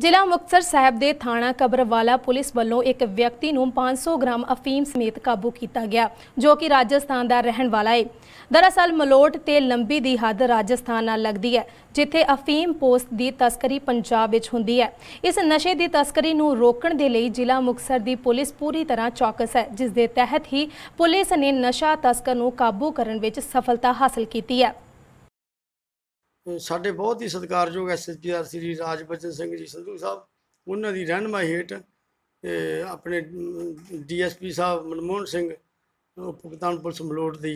ਜ਼ਿਲ੍ਹਾ ਮੁਕਤਸਰ ਸਾਹਿਬ ਦੇ ਥਾਣਾ ਕਬਰਵਾਲਾ ਪੁਲਿਸ ਵੱਲੋਂ ਇੱਕ ਵਿਅਕਤੀ ਨੂੰ 500 ਗ੍ਰਾਮ ਅਫੀਮ ਸਮੇਤ ਕਾਬੂ ਕੀਤਾ ਗਿਆ ਜੋ ਕਿ ਰਾਜਸਥਾਨ ਦਾ ਰਹਿਣ ਵਾਲਾ ਹੈ ਦਰਅਸਲ ਮਲੋਟ ਤੇ ਲੰਬੀ ਦੀ ਹੱਦ ਰਾਜਸਥਾਨ ਨਾਲ ਲੱਗਦੀ ਹੈ ਜਿੱਥੇ ਅਫੀਮ ਪੋਸਟ ਦੀ ਤਸਕਰੀ ਪੰਜਾਬ ਵਿੱਚ ਹੁੰਦੀ ਹੈ ਇਸ ਨਸ਼ੇ ਦੀ ਤਸਕਰੀ ਨੂੰ ਰੋਕਣ ਦੇ ਲਈ ਜ਼ਿਲ੍ਹਾ ਮੁਕਤਸਰ ਦੀ ਪੁਲਿਸ ਪੂਰੀ ਤਰ੍ਹਾਂ ਚੌਕਸ ਹੈ ਜਿਸ ਦੇ ਤਹਿਤ ਹੀ ਪੁਲਿਸ ਨੇ ਨਸ਼ਾ ਤਸਕਰ ਨੂੰ ਕਾਬੂ ਕਰਨ ਵਿੱਚ ਸਫਲਤਾ ਹਾਸਲ ਕੀਤੀ ਹੈ ਸਾਡੇ ਬਹੁਤ ਹੀ ਸਤਿਕਾਰਯੋਗ ਆਰ ਸ੍ਰੀ ਰਾਜਬਚਨ ਸਿੰਘ ਜੀ ਸੰਧੂ ਸਾਹਿਬ ਉਹਨਾਂ ਦੀ ਰਹਿਨਮਾਈ ਹੇਠ ਆਪਣੇ ਡੀਐਸਪੀ ਸਾਹਿਬ ਮਨਮੋਹਨ ਸਿੰਘ ਪਾਕਿਸਤਾਨ ਪੁਲਿਸ ਮਲੋਟ ਦੀ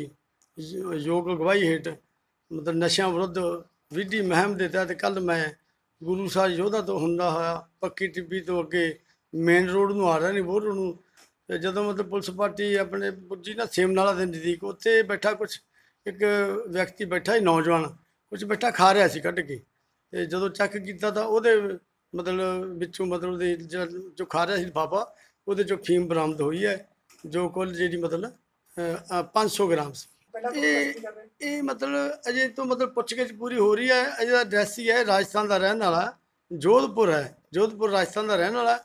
ਯੋਗ ਅਗਵਾਈ ਹੇਠ ਮਤਲਬ ਨਸ਼ਿਆਂ ਵਿਰੁੱਧ ਵਿਧੀ ਮਹਿਮ ਦੇ ਤਹਿਤ ਕੱਲ ਮੈਂ ਗੁਰੂ ਸਾਹਿਬ ਯੋਧਾ ਤੋਂ ਹੁੰਦਾ ਹੋਇਆ ਪੱਕੀ ਟਿੱਬੀ ਤੋਂ ਅੱਗੇ ਮੇਨ ਰੋਡ ਨੂੰ ਆ ਰਿਹਾ ਨਹੀਂ ਬੋਰ ਨੂੰ ਤੇ ਜਦੋਂ ਮਤਲਬ ਪੁਲਿਸ ਪਾਰਟੀ ਆਪਣੇ ਪੁੱਜੀ ਨਾ ਸੇਮਨਾਲਾ ਦੇ ਨਜ਼ਦੀਕ ਉੱਥੇ ਬੈਠਾ ਕੁਝ ਇੱਕ ਵਿਅਕਤੀ ਬੈਠਾ ਹੀ ਨੌਜਵਾਨ ਕੁਝ ਬੱਟਾ ਖਾ ਰਿਹਾ ਸੀ ਕੱਢ ਕੇ ਤੇ ਜਦੋਂ ਚੱਕ ਕੀਤਾ ਤਾਂ ਉਹਦੇ ਮਤਲਬ ਵਿੱਚੋਂ ਮਤਲਬ ਦੇ ਜੋ ਖਾ ਰਿਹਾ ਸੀ ਲਿਫਾਫਾ ਉਹਦੇ ਚੋਂ ਖੀਮ ਬਰਾਮਦ ਹੋਈ ਹੈ ਜੋ ਕੁੱਲ ਜਿਹੜੀ ਮਤਲਬ 500 ਗ੍ਰਾਮ ਸੀ ਇਹ ਇਹ ਮਤਲਬ ਅਜੇ ਤੋਂ ਮਤਲਬ ਪੁੱਛਗਿੱਛ ਪੂਰੀ ਹੋ ਰਹੀ ਹੈ ਅਜੇ ਦਾ ਐਡਰੈਸ ਹੀ ਹੈ ਰਾਜਸਥਾਨ ਦਾ ਰਹਿਣ ਵਾਲਾ ਜੋਧਪੁਰ ਹੈ ਜੋਧਪੁਰ ਰਾਜਸਥਾਨ ਦਾ ਰਹਿਣ ਵਾਲਾ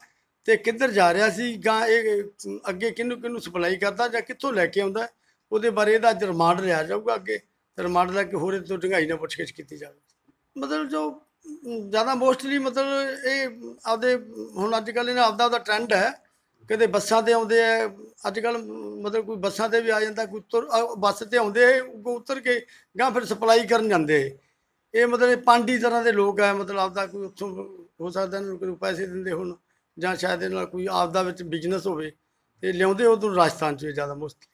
ਤੇ ਕਿੱਧਰ ਜਾ ਰਿਹਾ ਸੀ ਜਾਂ ਇਹ ਅੱਗੇ ਕਿਹਨੂੰ ਕਿਹਨੂੰ ਸਪਲਾਈ ਕਰਦਾ ਜਾਂ ਕਿੱਥੋਂ ਲੈ ਕੇ ਆਉਂਦਾ ਉਹਦੇ ਬਾਰੇ ਇਹਦਾ ਰਿਮਾਂਡ ਲਿਆ ਜਾਊਗਾ ਅੱਗੇ ਰਿਮਾਂਡ ਲੈ ਕੇ ਹੋਰ ਇਹ ਤੋਂ ਢੰਗਾਈ ਨਾਲ ਪੁੱਛਗਿੱਛ ਕੀਤੀ ਜਾਵੇ ਮਤਲਬ ਜੋ ਜ਼ਿਆਦਾ ਮੋਸਟਲੀ ਮਤਲਬ ਇਹ ਆਪਦੇ ਹੁਣ ਅੱਜ ਕੱਲ ਇਹਨਾਂ ਆਪਦਾ ਦਾ ਟ੍ਰੈਂਡ ਹੈ ਕਦੇ ਬੱਸਾਂ ਤੇ ਆਉਂਦੇ ਆ ਅੱਜ ਕੱਲ ਮਤਲਬ ਕੋਈ ਬੱਸਾਂ ਤੇ ਵੀ ਆ ਜਾਂਦਾ ਕੋਈ ਉਤਰ ਬੱਸ ਤੇ ਆਉਂਦੇ ਉਤਰ ਕੇ ਗਾਂ ਫਿਰ ਸਪਲਾਈ ਕਰਨ ਜਾਂਦੇ ਇਹ ਮਤਲਬ ਪਾਂਡੀ ਤਰ੍ਹਾਂ ਦੇ ਲੋਕ ਆ ਮਤਲਬ ਆਪਦਾ ਕੋਈ ਉੱਥੋਂ ਹੋ ਸਕਦਾ ਇਹਨਾਂ ਨੂੰ ਕੋਈ ਪੈਸੇ ਦਿੰਦੇ ਹੋਣ ਜਾਂ ਸ਼ਾਇਦ ਇਹਨਾਂ ਨਾਲ ਕੋਈ ਆਪਦਾ ਵਿੱਚ ਬਿਜ਼ਨਸ ਹੋਵੇ ਤੇ ਲਿਆਉਂਦੇ ਤੋਂ ਰਾਜਸਥਾਨ 'ਚ ਜ਼ਿਆਦਾ ਮੋਸਟ